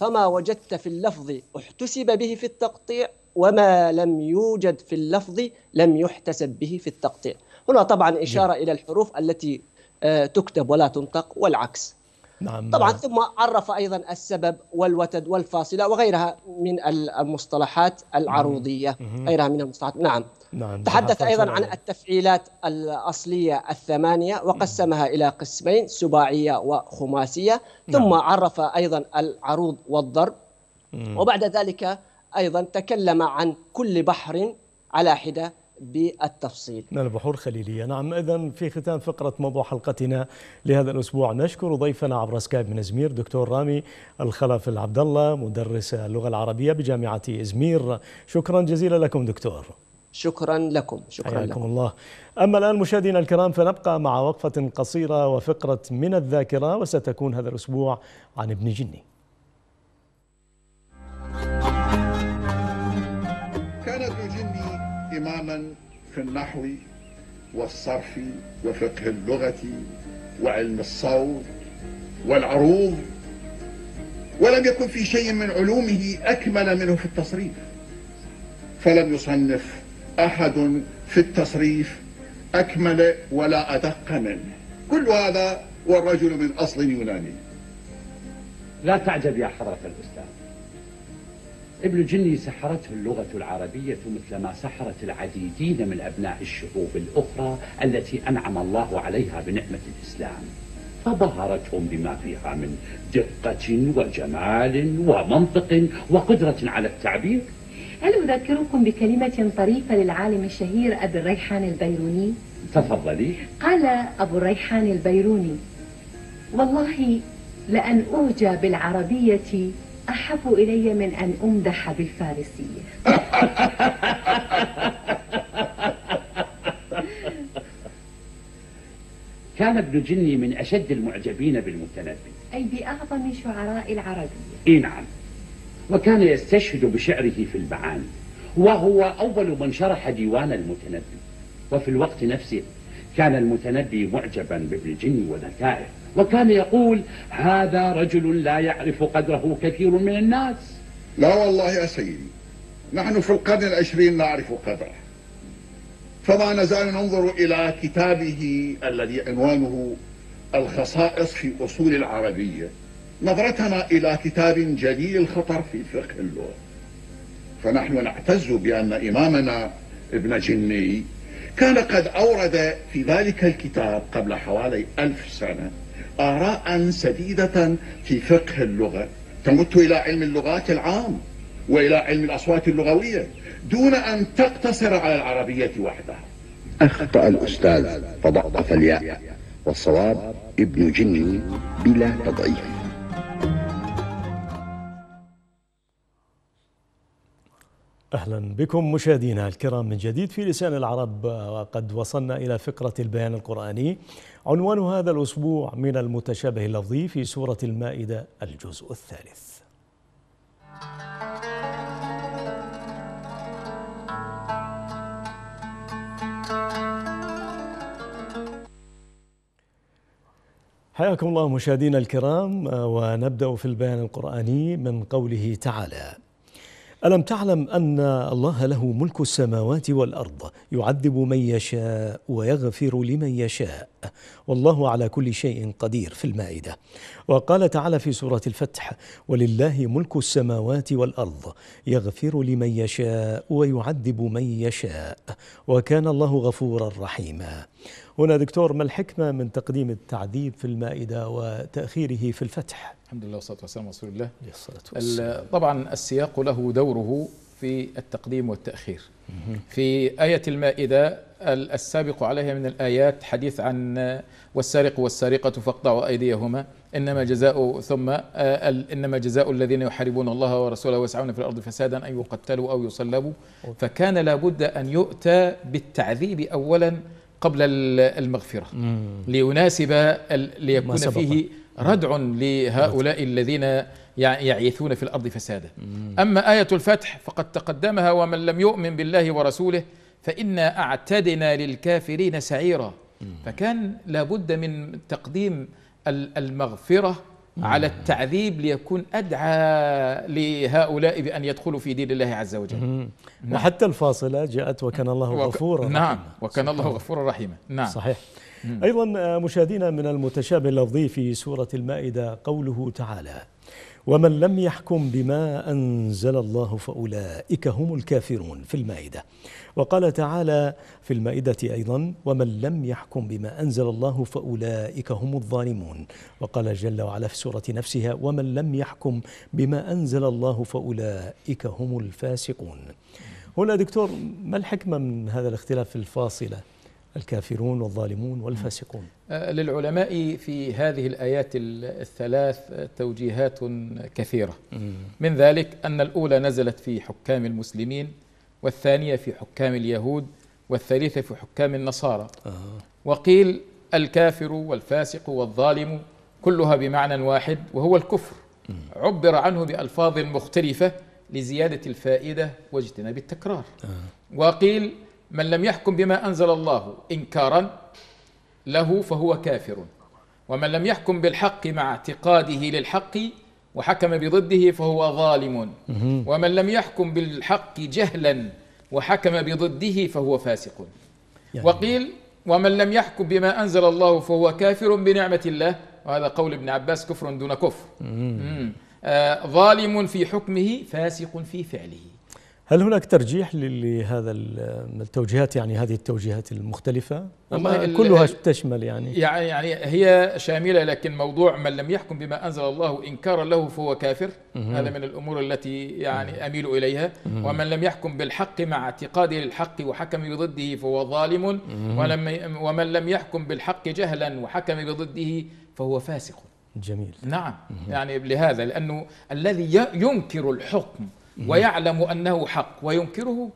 فما وجدت في اللفظ احتسب به في التقطيع وما لم يوجد في اللفظ لم يحتسب به في التقطيع هنا طبعا إشارة إلى الحروف التي آه، تكتب ولا تنطق والعكس نعم،, نعم طبعا ثم عرف ايضا السبب والوتد والفاصله وغيرها من المصطلحات العروضيه غيرها من المصطلحات نعم, نعم. تحدث ايضا عن التفعيلات الاصليه الثمانيه وقسمها الى قسمين سباعيه وخماسيه نعم. ثم نعم. عرف ايضا العروض والضرب وبعد ذلك ايضا تكلم عن كل بحر على حده بالتفصيل من البحور خليلية نعم إذا في ختام فقرة موضوع حلقتنا لهذا الأسبوع نشكر ضيفنا عبر سكايب من إزمير دكتور رامي الخلف العبد الله مدرس اللغة العربية بجامعة إزمير شكرا جزيلا لكم دكتور شكرا لكم شكرا لكم الله أما الآن مشاهدينا الكرام فنبقى مع وقفة قصيرة وفقرة من الذاكرة وستكون هذا الأسبوع عن ابن جني إماما في النحو والصرف وفقه اللغة وعلم الصوت والعروض ولم يكن في شيء من علومه أكمل منه في التصريف فلم يصنف أحد في التصريف أكمل ولا أدق منه كل هذا والرجل من أصل يوناني لا تعجب يا حضرة الأستاذ ابن جني سحرته اللغة العربية مثل ما سحرت العديدين من أبناء الشعوب الأخرى التي أنعم الله عليها بنعمة الإسلام فبهرتهم بما فيها من دقة وجمال ومنطق وقدرة على التعبير هل أذكركم بكلمة طريفة للعالم الشهير أبي الريحان البيروني؟ تفضلي قال أبو الريحان البيروني والله لأن أوجى بالعربية أحب إلي من أن أمدح بالفارسية كان ابن جني من أشد المعجبين بالمتنبي أي بأعظم شعراء العربية إيه نعم وكان يستشهد بشعره في المعاني وهو أول من شرح ديوان المتنبي وفي الوقت نفسه كان المتنبي معجبا بابن جني وذكائه وكان يقول هذا رجل لا يعرف قدره كثير من الناس لا والله يا سيدي نحن في القرن العشرين نعرف قدره فما نزال ننظر إلى كتابه الذي عنوانه الخصائص في أصول العربية نظرتنا إلى كتاب جليل الخطر في فقه اللغة فنحن نعتز بأن إمامنا ابن جني كان قد أورد في ذلك الكتاب قبل حوالي ألف سنة آراء سديدة في فقه اللغة تمت إلى علم اللغات العام وإلى علم الأصوات اللغوية دون أن تقتصر على العربية وحدها أخطأ الأستاذ فضعف الياء والصواب ابن جني بلا تضعيف أهلا بكم مشاهدينا الكرام من جديد في لسان العرب وقد وصلنا إلى فقرة البيان القرآني عنوان هذا الأسبوع من المتشابه اللفظي في سورة المائدة الجزء الثالث حياكم الله مشاهدينا الكرام ونبدأ في البيان القرآني من قوله تعالى ألم تعلم أن الله له ملك السماوات والأرض يعذب من يشاء ويغفر لمن يشاء والله على كل شيء قدير في المائدة وقال تعالى في سورة الفتح ولله ملك السماوات والأرض يغفر لمن يشاء ويعذب من يشاء وكان الله غفورا رحيما هنا دكتور ما الحكمة من تقديم التعذيب في المائدة وتأخيره في الفتح الحمد لله والصلاة والسلام على رسول الله طبعا السياق له دوره في التقديم والتأخير في آية المائدة السابق عليها من الآيات حديث عن والسارق والسارقة فاقطعوا أيديهما إنما جزاء ثم آه، إنما جزاء الذين يحاربون الله ورسوله ويسعون في الأرض فسادا أن يقتلوا أو يصلبوا فكان لابد أن يؤتى بالتعذيب أولا قبل المغفرة ليناسب ليكون فيه ردع لهؤلاء الذين يعيثون في الأرض فسادا أما آية الفتح فقد تقدمها ومن لم يؤمن بالله ورسوله فإنا أعتدنا للكافرين سعيرا فكان لابد من تقديم المغفرة على التعذيب ليكون أدعى لهؤلاء بأن يدخلوا في دين الله عز وجل نعم. وحتى الفاصلة جاءت وكان الله غفورا وك... نعم وكان الله غفورا رحيما نعم صحيح أيضا آه، مشاهدينا من المتشابه اللفظي في سورة المائدة قوله تعالى ومن لم يحكم بما أنزل الله فأولئك هم الكافرون في المائدة وقال تعالى في المائدة أيضا ومن لم يحكم بما أنزل الله فأولئك هم الظالمون وقال جل وعلا في سورة نفسها ومن لم يحكم بما أنزل الله فأولئك هم الفاسقون هنا دكتور ما الحكمة من هذا الاختلاف الفاصلة الكافرون والظالمون والفاسقون آه، للعلماء في هذه الآيات الثلاث توجيهات كثيرة من ذلك أن الأولى نزلت في حكام المسلمين والثانية في حكام اليهود والثالثة في حكام النصارى آه. وقيل الكافر والفاسق والظالم كلها بمعنى واحد وهو الكفر عبر عنه بألفاظ مختلفة لزيادة الفائدة واجتناب التكرار آه. وقيل من لم يحكم بما أنزل الله إنكارا له فهو كافر ومن لم يحكم بالحق مع اعتقاده للحق وحكم بضده فهو ظالم ومن لم يحكم بالحق جهلا وحكم بضده فهو فاسق يعني وقيل ومن لم يحكم بما أنزل الله فهو كافر بنعمة الله وهذا قول ابن عباس كفر دون كفر آه ظالم في حكمه فاسق في فعله هل هناك ترجيح لهذا التوجيهات يعني هذه التوجيهات المختلفة؟ أم كلها تشمل يعني يعني يعني هي شاملة لكن موضوع من لم يحكم بما أنزل الله إنكارا له فهو كافر هذا من الأمور التي يعني أميل إليها ومن لم يحكم بالحق مع اعتقاده للحق وحكم بضده فهو ظالم ولم ومن لم يحكم بالحق جهلا وحكم بضده فهو فاسق جميل نعم يعني لهذا لأنه الذي ينكر الحكم ويعلم أنه حق وينكره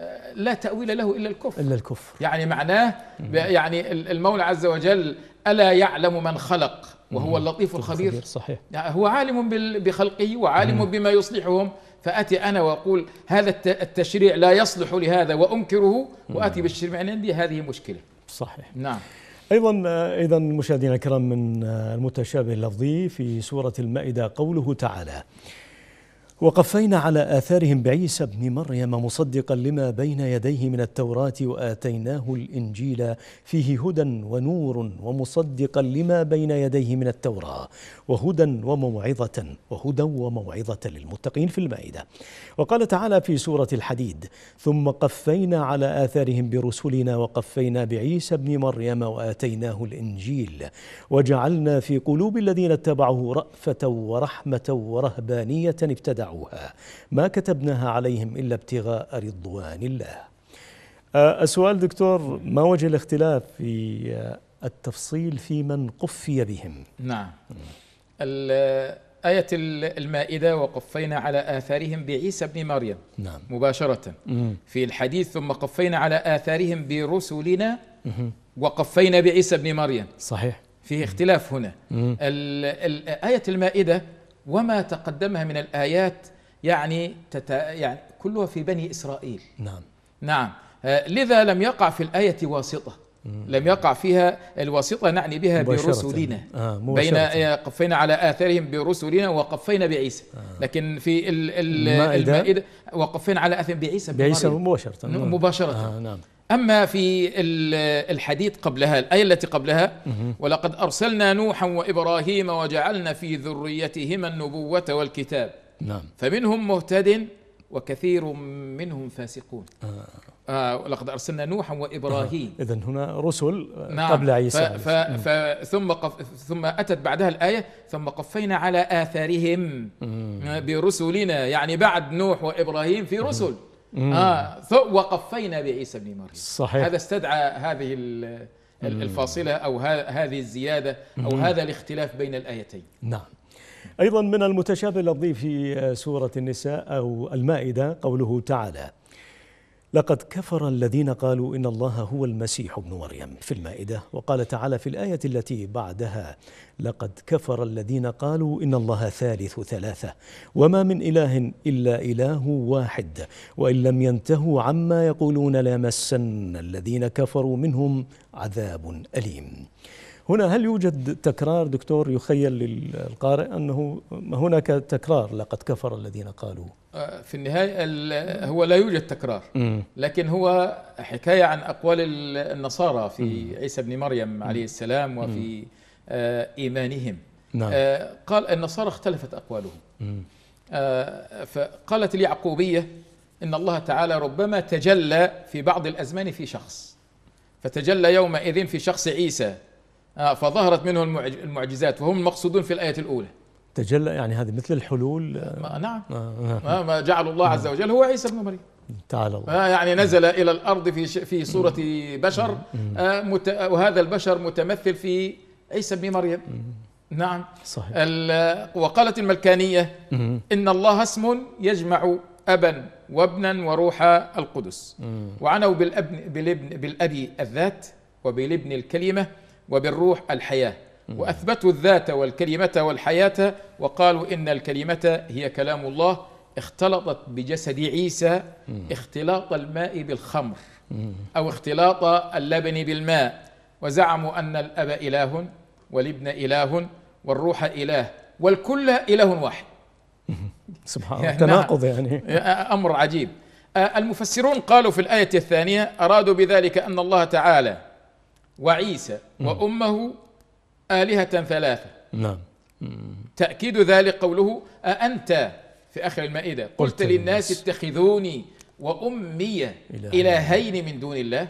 آه، لا تأويل له إلا الكفر إلا الكفر يعني معناه يعني المولى عز وجل ألا يعلم من خلق وهو اللطيف الخبير صحيح يعني هو عالم بخلقه وعالم بما يصلحهم فأتي أنا وأقول هذا التشريع لا يصلح لهذا وأنكره وأتي بالشريع عندي هذه مشكلة صحيح نعم ايضا اذا مشاهدينا الكرام من المتشابه اللفظي في سوره المائده قوله تعالى وقفينا على آثارهم بعيسى ابن مريم مصدقا لما بين يديه من التوراة وآتيناه الإنجيل فيه هدى ونور ومصدقا لما بين يديه من التوراة وهدى وموعظة وهدى وموعظة للمتقين في المائدة وقال تعالى في سورة الحديد ثم قفينا على آثارهم برسلنا وقفينا بعيسى ابن مريم وآتيناه الإنجيل وجعلنا في قلوب الذين اتبعه رأفة ورحمة ورهبانية ابتدعوا صنعوها ما كتبناها عليهم إلا ابتغاء رضوان الله آه، السؤال دكتور ما وجه الاختلاف في آه، التفصيل في من قفي بهم نعم آه، آية المائدة وقفينا على آثارهم بعيسى بن مريم نعم. مباشرة مم. في الحديث ثم قفينا على آثارهم برسلنا مم. وقفينا بعيسى بن مريم صحيح فيه اختلاف هنا آية المائدة وما تقدمها من الآيات يعني, تتا يعني كلها في بني إسرائيل نعم نعم آه، لذا لم يقع في الآية واسطة لم يقع فيها الواسطة نعني بها برسلنا آه بين آه، قفينا على آثارهم برسلنا وقفينا بعيسى آه لكن في المائدة, المائدة وقفينا على آثارهم بعيسى بعيسى مباشرة نعم. مباشرة آه نعم أما في الحديث قبلها الآية التي قبلها ولقد أرسلنا نوحا وإبراهيم وجعلنا في ذريتهما النبوة والكتاب نعم فمنهم مهتد وكثير منهم فاسقون آه. آه لقد أرسلنا نوحا وإبراهيم آه. إذا هنا رسل آه، نعم. قبل عيسى ف... ف... ثم قف... ثم أتت بعدها الآية ثم قفينا على آثارهم مم. آه، برسلنا يعني بعد نوح وإبراهيم في رسل مم. آه وقفينا بعيسى بن مريم صحيح هذا استدعى هذه الفاصلة أو هذه الزيادة أو مم. هذا الاختلاف بين الآيتين نعم أيضا من المتشابه اللفظي في آه، سورة النساء أو المائدة قوله تعالى لقد كفر الذين قالوا ان الله هو المسيح ابن مريم في المائده وقال تعالى في الايه التي بعدها لقد كفر الذين قالوا ان الله ثالث ثلاثه وما من اله الا اله واحد وان لم ينتهوا عما يقولون ليمسن الذين كفروا منهم عذاب اليم هنا هل يوجد تكرار دكتور يخيل للقارئ انه هناك تكرار لقد كفر الذين قالوا آه، في النهاية هو لا يوجد تكرار لكن هو حكاية عن أقوال النصارى في عيسى بن مريم عليه السلام وفي آه، إيمانهم نعم. آه، قال النصارى اختلفت أقوالهم فقالت اليعقوبية إن الله تعالى ربما تجلى في بعض الأزمان في شخص فتجلى يومئذ في شخص عيسى فظهرت منه المعجزات وهم المقصودون في الآية الأولى تجلى يعني هذه مثل الحلول آه، ما نعم آه، ما, آه. ما جعل الله عز وجل هو عيسى بن مريم تعالى الله يعني نزل الى الارض في في صوره بشر وهذا البشر متمثل في عيسى بن مريم نعم صحيح وقالت الملكانيه ان الله اسم يجمع ابا وابنا وروح القدس وعنوا بالابن بالابن بالابي الذات وبالابن الكلمه وبالروح الحياه وأثبتوا الذات والكلمة والحياة وقالوا إن الكلمة هي كلام الله اختلطت بجسد عيسى اختلاط الماء بالخمر أو اختلاط اللبن بالماء وزعموا أن الأب إله والابن إله والروح إله والكل إله واحد سبحان الله نعم. تناقض يعني أمر عجيب المفسرون قالوا في الآية الثانية أرادوا بذلك أن الله تعالى وعيسى وأمه آلهة ثلاثة نعم تأكيد ذلك قوله أأنت في آخر المائدة قلت, قلت للناس اتخذوني وأمي إلهين من دون الله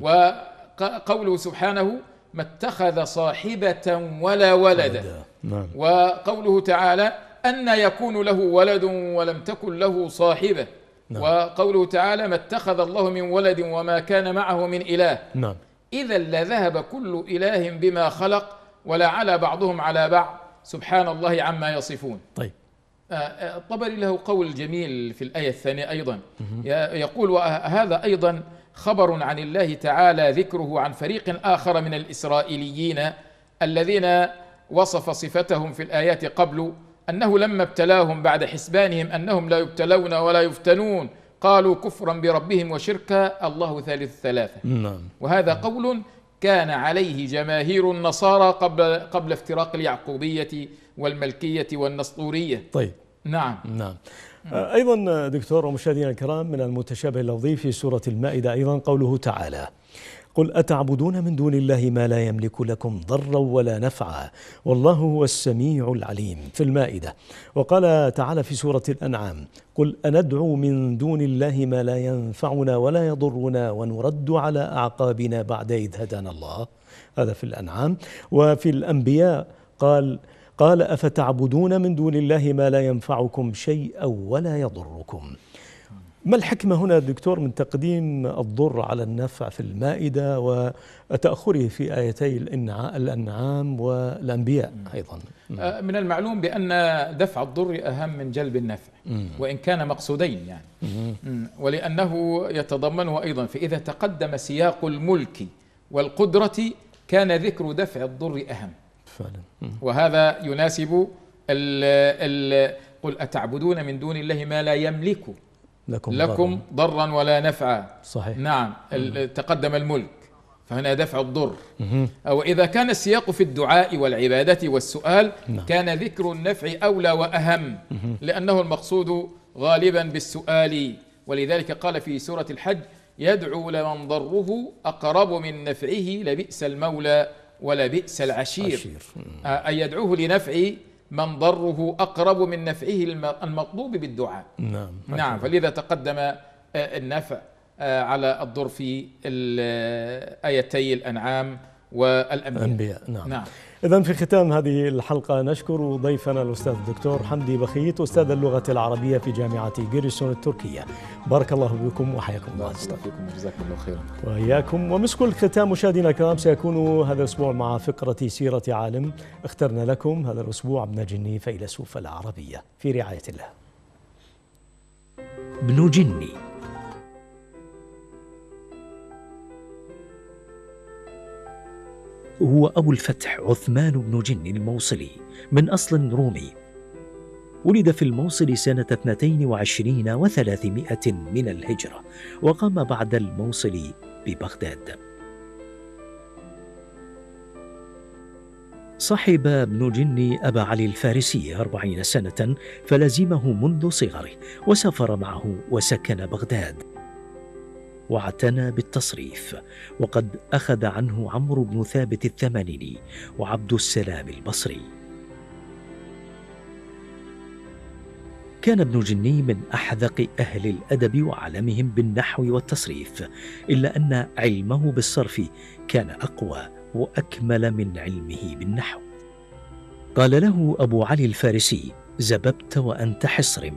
وقوله سبحانه ما اتخذ صاحبة ولا ولدا نعم. وقوله تعالى أن يكون له ولد ولم تكن له صاحبة نعم. وقوله تعالى ما اتخذ الله من ولد وما كان معه من إله نعم. إذا لذهب كل إله بما خلق ولا على بعضهم على بعض سبحان الله عما يصفون طيب آه، آه، الطبري له قول جميل في الآية الثانية أيضا يقول وهذا أيضا خبر عن الله تعالى ذكره عن فريق آخر من الإسرائيليين الذين وصف صفتهم في الآيات قبل أنه لما ابتلاهم بعد حسبانهم أنهم لا يبتلون ولا يفتنون قالوا كفرا بربهم وشركا الله ثالث ثلاثة نعم. وهذا قول كان عليه جماهير النصارى قبل قبل افتراق اليعقوبية والملكية والنسطورية طيب نعم نعم آه، أيضا آه، دكتور ومشاهدينا الكرام من المتشابه اللفظي في سورة المائدة أيضا قوله تعالى قل أتعبدون من دون الله ما لا يملك لكم ضرا ولا نفعا والله هو السميع العليم في المائدة وقال تعالى في سورة الأنعام قل أندعو من دون الله ما لا ينفعنا ولا يضرنا ونرد على أعقابنا بعد إذ هدانا الله هذا في الأنعام وفي الأنبياء قال قال أفتعبدون من دون الله ما لا ينفعكم شيئا ولا يضركم ما الحكمة هنا دكتور من تقديم الضر على النفع في المائدة وتأخره في آيتي الأنعام والأنبياء أيضا آه، من المعلوم بأن دفع الضر أهم من جلب النفع وإن كان مقصودين يعني ولأنه يتضمنه أيضا فإذا تقدم سياق الملك والقدرة كان ذكر دفع الضر أهم فعلا وهذا يناسب ال قل أتعبدون من دون الله ما لا يملك لكم, لكم ضرا ولا نفعا صحيح نعم تقدم الملك فهنا دفع الضر أو إذا كان السياق في الدعاء والعبادة والسؤال نعم. كان ذكر النفع أولى وأهم لأنه المقصود غالبا بالسؤال ولذلك قال في سورة الحج يدعو لمن ضره أقرب من نفعه لبئس المولى ولبئس العشير أي يدعوه لنفع من ضره أقرب من نفعه المطلوب بالدعاء نعم نعم فلذا تقدم آه، النفع آه، على الضر في آه، آيتي الأنعام والأنبياء نعم, نعم. إذا في ختام هذه الحلقة نشكر ضيفنا الأستاذ الدكتور حمدي بخيت أستاذ اللغة العربية في جامعة جيرسون التركية بارك الله بكم وحياكم الله فيكم وجزاكم الله خيرا وإياكم ومسك الختام مشاهدينا الكرام سيكون هذا الأسبوع مع فقرة سيرة عالم اخترنا لكم هذا الأسبوع ابن جني فيلسوف العربية في رعاية الله ابن جني هو أبو الفتح عثمان بن جن الموصلي من أصل رومي ولد في الموصل سنة 22 و300 من الهجرة وقام بعد الموصل ببغداد صحب ابن جن أبا علي الفارسي أربعين سنة فلزمه منذ صغره وسافر معه وسكن بغداد واعتنى بالتصريف وقد أخذ عنه عمرو بن ثابت الثمانيني وعبد السلام البصري كان ابن جني من أحذق أهل الأدب وعلمهم بالنحو والتصريف إلا أن علمه بالصرف كان أقوى وأكمل من علمه بالنحو قال له أبو علي الفارسي زببت وأنت حصرم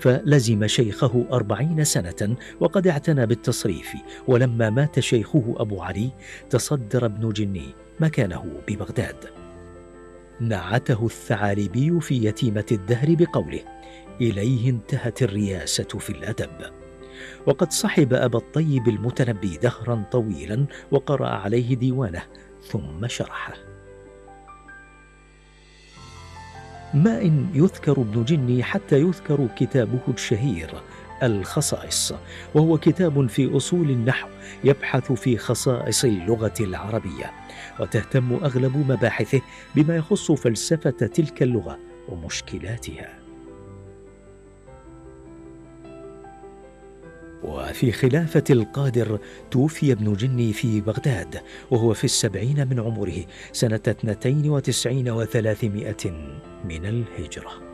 فلزم شيخه أربعين سنة وقد اعتنى بالتصريف ولما مات شيخه أبو علي تصدر ابن جني مكانه ببغداد نعته الثعالبي في يتيمة الدهر بقوله إليه انتهت الرياسة في الأدب وقد صحب أبا الطيب المتنبي دهرا طويلا وقرأ عليه ديوانه ثم شرحه ما إن يذكر ابن جني حتى يذكر كتابه الشهير الخصائص وهو كتاب في اصول النحو يبحث في خصائص اللغه العربيه وتهتم اغلب مباحثه بما يخص فلسفه تلك اللغه ومشكلاتها وفي خلافة القادر توفي ابن جني في بغداد وهو في السبعين من عمره سنة اثنتين وتسعين وثلاثمائة من الهجرة